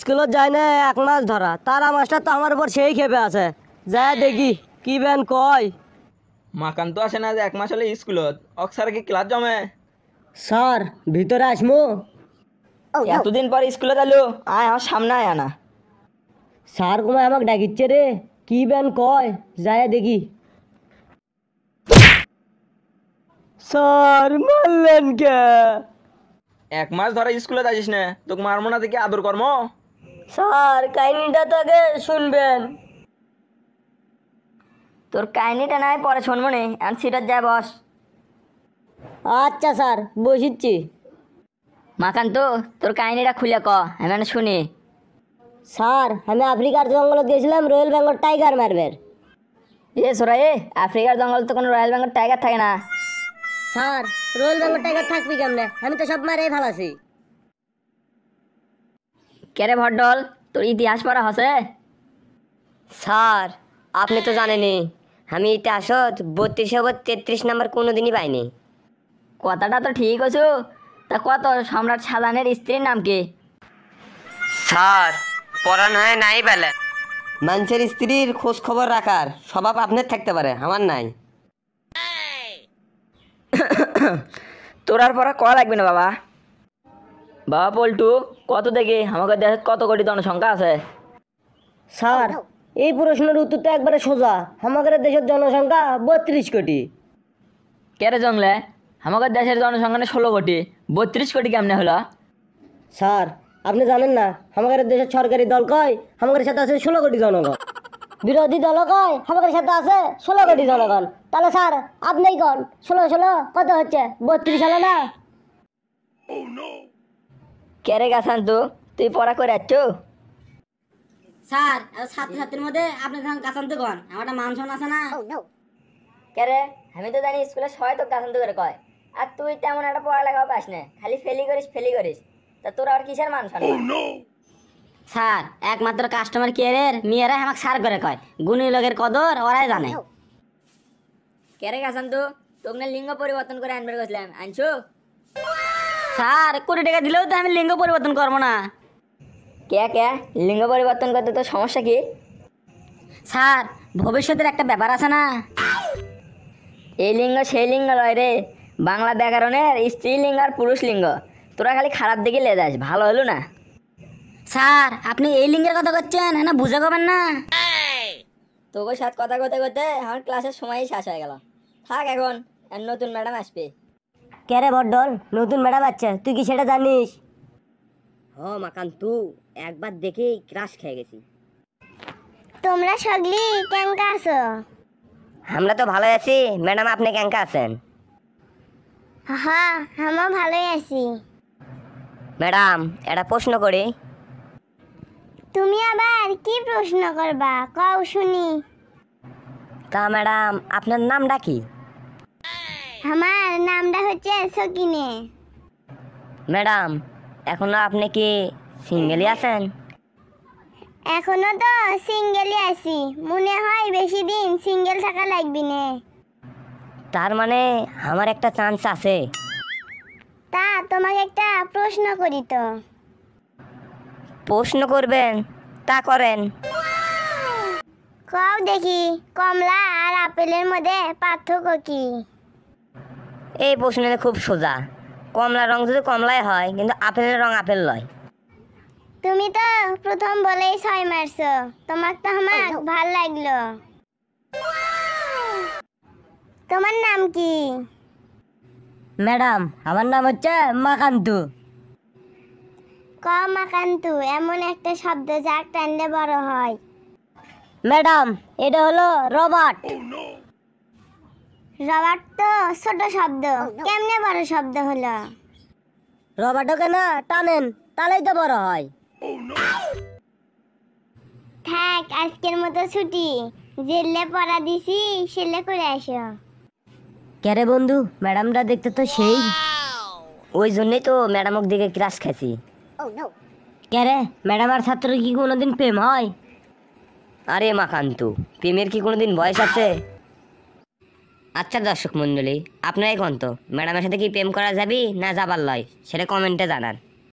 স্কুলত যায় না এক মাস ধরা তারা মাস্টার তো আমার উপর সেই খেপে আছে যায় দেখি কি বেন কয় মাকান তো আসে না যে এক মাস হলে স্কুলত অক্সার কি ক্লাস জমে স্যার ভিতরে আসমু এতদিন পর স্কুলে গেল আয় আমার সামনে আয় না স্যার কুমায় আমাকে ডাকিচ্ছে রে কি বেন কয় যায় দেখি স্যার মারলেন কে এক মাস ধরে স্কুলে যাইস না তো মারমো না থেকে আদর কর্ম স্যার কাহিনীটা তো শুনবেন তোর কাহিনিটা নাই পরে শুনবো নে এখন সিটার যায় বস আচ্ছা স্যার বসিচ্ছি মাখান তো তোর কাহিনিটা খুলে ক আমি শুনি স্যার আমি আফ্রিকার জঙ্গলে গেছিলাম রয়্যাল বেঙ্গল টাইগার মারবের এ সোরা এ আফ্রিকার জঙ্গল তো কোনো রয়্যাল বেঙ্গল টাইগার থাকে না স্যার রোল ভাঙর টাইগার থাকবি কেমনে আমি তো সব মারে কে কেরে ভড্ডল তোর ইতিহাস পড়া হসে স্যার আপনি তো জানেনি আমি আসো বত্রিশে ওভার তেত্রিশ নাম্বার দিনই পাইনি কথাটা তো ঠিক আছো তা কত সম্রাট সাজানের স্ত্রীর নাম কি স্যার পড়ানো হয় নাই বেলা মানুষের স্ত্রীর খোঁজ খবর রাখার স্বভাব আপনার থাকতে পারে আমার নাই তোর আর পরা কয়া লাগবে না বাবা বাবা পল্টু কত দেখি আমাকে দেখ কত কোটি জনসংখ্যা আছে স্যার এই প্রশ্নের উত্তর তো একবারে সোজা আমাদের দেশের জনসংখ্যা বত্রিশ কোটি কেরে জংলে আমাদের দেশের জনসংখ্যা ষোলো কোটি বত্রিশ কোটি কেমনে হলো স্যার আপনি জানেন না আমাদের দেশের সরকারি দল কয় আমাদের সাথে আছে ষোলো কোটি জনগণ বিরোধী দল কয় আমাদের সাথে আছে ষোলো কোটি জনগণ তাহলে স্যার আপনি কন ষোলো ষোলো কত হচ্ছে বত্রিশ হলো না কে রে গাছান তো তুই পড়া করে আছো স্যার ছাত্র ছাত্রীর মধ্যে আপনি যখন গাছান তো কন আমারটা মান সম্মান আছে না oh, কে রে আমি তো জানি স্কুলে সবাই তো গাছান তো করে কয় আর তুই তেমন একটা পড়ালেখা পাস না খালি ফেলি করিস ফেলি করিস তা তোর আর কিসের মান সম্মান oh, স্যার একমাত্র কাস্টমার কেয়ারের মেয়েরাই আমাকে সার করে কয় গুণী লোকের কদর ওরাই জানে কেরে গেছেন তো তোমার লিঙ্গ পরিবর্তন করে আনবার গেছিলাম আনছো স্যার কোটি টাকা দিলেও তো আমি লিঙ্গ পরিবর্তন করবো না কে কে লিঙ্গ পরিবর্তন করতে তো সমস্যা কি স্যার ভবিষ্যতের একটা ব্যাপার আছে না এই লিঙ্গ সেই লিঙ্গ নয় রে বাংলা ব্যাকরণের স্ত্রী লিঙ্গ আর পুরুষ লিঙ্গ তোরা খালি খারাপ দিকে লে ভালো হলো না স্যার আপনি এই লিঙ্গের কথা করছেন না বুঝে পাবেন না তোকে সাথে কথা করতে করতে আমার ক্লাসের সময়ই শেষ হয়ে গেল থাক এখন নতুন ম্যাডাম আসবে কে রে বড্ডল নতুন ম্যাডাম আছে তুই কি সেটা জানিস হ মাকান তু একবার দেখেই ক্রাশ খেয়ে গেছি তোমরা সগলি কেঙ্কা আছো আমরা তো ভালো আছি ম্যাডাম আপনি কেঙ্কা আছেন হ্যাঁ আমরা ভালোই আছি ম্যাডাম একটা প্রশ্ন করি তুমি আবার কি প্রশ্ন করবা কও শুনি তা ম্যাডাম আপনার নামটা কি আমার নামটা হচ্ছে সকিনে ম্যাডাম এখনো আপনি কি সিঙ্গেলই আছেন এখনো তো সিঙ্গেলই আছি মনে হয় বেশি দিন সিঙ্গেল থাকা লাগবে না তার মানে আমার একটা চান্স আছে তা তোমাকে একটা প্রশ্ন করি তো প্রশ্ন করবেন তা করেন কাও দেখি কমলা আর আপেলের মধ্যে পার্থক্য কি এই প্রশ্নটা খুব সোজা কমলা রং যদি কমলাই হয় কিন্তু আপেলের রং আপেল নয় তুমি তো প্রথম বলেই ছয় মারছো তোমার তো আমার ভাল লাগলো তোমার নাম কি ম্যাডাম আমার নাম হচ্ছে মাকান্তু কমাকান্তু এমন একটা শব্দ যা টানলে বড় হয় ম্যাডাম এটা হলো রবার্ট oh, রবার্ট তো ছোট শব্দ oh, কেমনে বড় শব্দ হলো রবার্টকে না টানেন তাহলেই তো বড় হয় oh, থাক আজকের মতো ছুটি জেলে পড়া দিছি সেলে করে আসো কেরে বন্ধু ম্যাডামরা দেখতে তো সেই ওই জন্যই তো ম্যাডামক দিকে ক্রাশ খাইছি Oh, কে ম্যাডাম আর ছাত্র কি কোনোদিন প্রেম হয় আরে মা কান্তু প্রেমের কি কোনো দিন বয়স আছে আচ্ছা দর্শক মন্ডলী আপনারাই কন্ত ম্যাডামের সাথে কি প্রেম করা যাবি না যাবার লয় সেটা কমেন্টে জানান